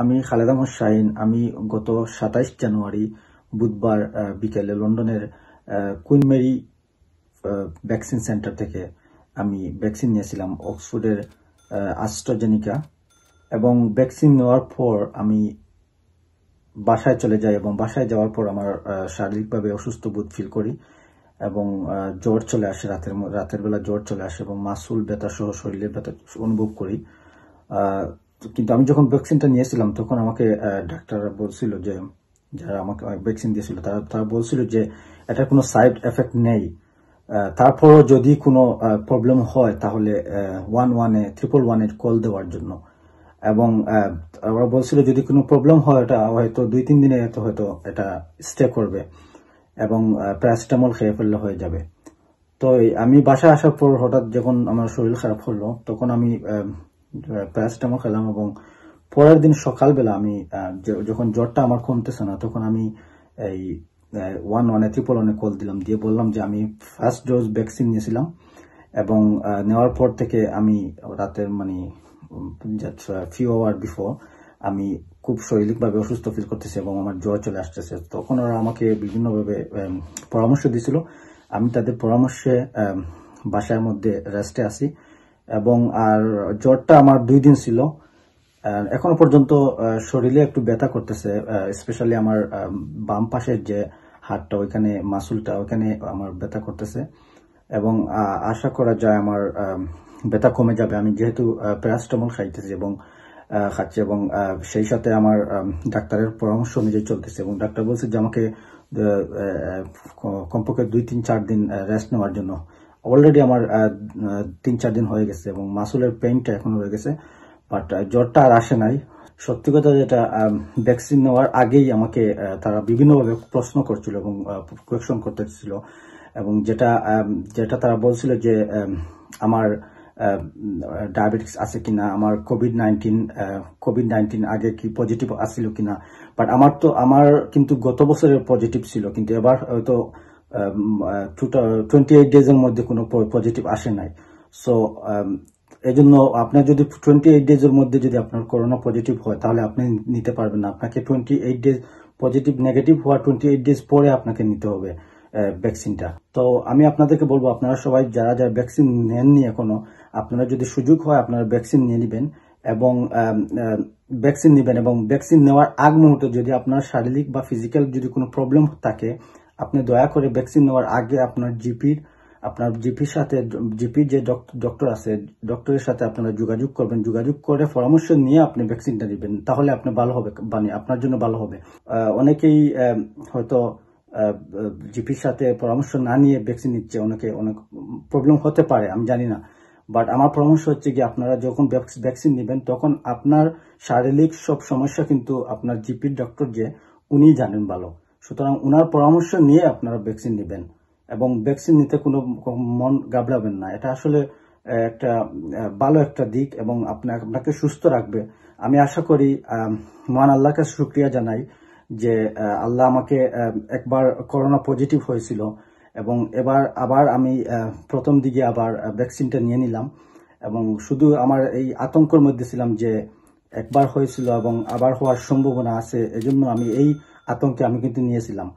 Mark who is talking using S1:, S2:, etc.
S1: আমি খালেদা মোসাইন আমি গত সাতাইশ জানুয়ারি বুধবার বিকেলে লন্ডনের কুইন মেরি ভ্যাকসিন সেন্টার থেকে আমি ভ্যাকসিন নিয়েছিলাম অক্সফোর্ডের আস্ট্রাজেনিকা এবং ভ্যাকসিন নেওয়ার পর আমি বাসায় চলে যাই এবং বাসায় যাওয়ার পর আমার শারীরিকভাবে অসুস্থ বোধ ফিল করি এবং জ্বর চলে আসে রাতের রাতের বেলা জ্বর চলে আসে এবং মাসুল ব্যথা সহ শরীরের ব্যথা অনুভব করি কিন্তু আমি যখন ভ্যাকসিনটা নিয়েছিলাম তখন আমাকে ডাক্তাররা বলছিল যে যারা আমাকে ভ্যাকসিন দিয়েছিল তারা তারা বলছিল যে এটা কোনো সাইড এফেক্ট নেই তারপরও যদি কোনো প্রবলেম হয় তাহলে ওয়ান ওয়ানে ট্রিপল ওয়ানে কল দেওয়ার জন্য এবং ওরা বলছিল যদি কোনো প্রবলেম হয় এটা হয়তো দুই তিন দিনে হয়তো এটা স্টে করবে এবং প্যারাসিটামল খেয়ে ফেললে হয়ে যাবে তো আমি বাসায় আসার পর হঠাৎ যখন আমার শরীর খারাপ হলো তখন আমি প্যারাসিটামল খেলাম এবং পরের দিন সকালবেলা আমি যখন জ্বরটা আমার কমতেছে না তখন আমি এই ওয়ান ওয়ানে ত্রিপল অনেক কল দিলাম দিয়ে বললাম যে আমি ফার্স্ট ডোজ ভ্যাকসিন নিয়েছিলাম এবং নেওয়ার পর থেকে আমি রাতের মানে ফিউ আওয়ার বিফোর আমি খুব শারীরিকভাবে অসুস্থ ফিল করতেছি এবং আমার জ্বর চলে আসতেছে তখন ওরা আমাকে বিভিন্নভাবে পরামর্শ দিছিল আমি তাদের পরামর্শে বাসার মধ্যে রেস্টে আসি এবং আর জ্বরটা আমার দুই দিন ছিল এখনো পর্যন্ত শরীরে একটু ব্যথা করতেছে স্পেশালি আমার বাম পাশের যে হাটটা ওইখানে মাসুলটা ওইখানে আমার ব্যথা করতেছে এবং আশা করা যায় আমার ব্যথা কমে যাবে আমি যেহেতু প্যারাস্টামল খাইতেছি এবং খাচ্ছি এবং সেই সাথে আমার ডাক্তারের পরামর্শ অনুযায়ী চলতেছে এবং ডাক্তার বলছে যে আমাকে কমপক্ষে দুই তিন চার দিন রেস্ট নেওয়ার জন্য অলরেডি আমার তিন চার দিন হয়ে গেছে এবং মাসুলের পেইনটা এখনো হয়ে গেছে বাট জ্বরটা আর আসে নাই সত্যি কথা যেটা ভ্যাকসিন নেওয়ার আগেই আমাকে তারা বিভিন্নভাবে প্রশ্ন করছিল এবং কোয়েকশন করতেছিল এবং যেটা যেটা তারা বলছিল যে আমার ডায়াবেটিস আছে কিনা আমার কোভিড নাইন্টিন কোভিড নাইন্টিন আগে কি পজিটিভ আসছিল কিনা বাট আমার তো আমার কিন্তু গত বছরের পজিটিভ ছিল কিন্তু এবার হয়তো টোয়েন্টি এইট ডেজের মধ্যে কোনো পজিটিভ আসে নাই সো um, এই জন্য আপনার যদি টোয়েন্টি এইট ডেজের মধ্যে যদি আপনার করোনা পজিটিভ হয় তাহলে আপনি নিতে পারবেন না আপনাকে twenty eight days positive negative হওয়া টোয়েন্টি এইট ডেজ পরে আপনাকে নিতে হবে ভ্যাকসিনটা uh, তো আমি আপনাদেরকে বলবো আপনারা সবাই যারা যারা ভ্যাকসিন নেননি এখনো আপনারা যদি সুযোগ হয় আপনারা ভ্যাকসিন নিয়ে নেবেন এবং ভ্যাকসিন um, um, নেবেন এবং ভ্যাকসিন নেওয়ার আগ মুহূর্তে যদি আপনার শারীরিক বা ফিজিক্যাল যদি কোনো প্রবলেম থাকে আপনি দয়া করে ভ্যাকসিন নেওয়ার আগে আপনার জিপির আপনার জিপির সাথে জিপির যে ডক্টর আছে ডক্টরের সাথে আপনারা যোগাযোগ করবেন যোগাযোগ করে পরামর্শ নিয়ে আপনি ভ্যাকসিনটা দিবেন তাহলে আপনি ভালো হবে মানে আপনার জন্য ভালো হবে অনেকেই হয়তো জিপির সাথে পরামর্শ না নিয়ে ভ্যাকসিন নিচ্ছে অনেকে অনেক প্রবলেম হতে পারে আমি জানি না বাট আমার পরামর্শ হচ্ছে কি আপনারা যখন ভ্যাকসিন নেবেন তখন আপনার শারীরিক সব সমস্যা কিন্তু আপনার জিপির ডক্টর যে উনি জানেন ভালো সুতরাং ওনার পরামর্শ নিয়ে আপনারা ভ্যাকসিন নেবেন এবং ভ্যাকসিন নিতে কোনো মন গাবড়াবেন না এটা আসলে একটা ভালো একটা দিক এবং আপনাকে আপনাকে সুস্থ রাখবে আমি আশা করি মান আল্লাহকে শুক্রিয়া জানাই যে আল্লাহ আমাকে একবার করোনা পজিটিভ হয়েছিল এবং এবার আবার আমি প্রথম দিকে আবার ভ্যাকসিনটা নিয়ে নিলাম এবং শুধু আমার এই আতঙ্কর মধ্যে ছিলাম যে একবার হয়েছিল এবং আবার হওয়ার সম্ভাবনা আছে এজন্য আমি এই আতঙ্কে আমি কিন্তু নিয়েছিলাম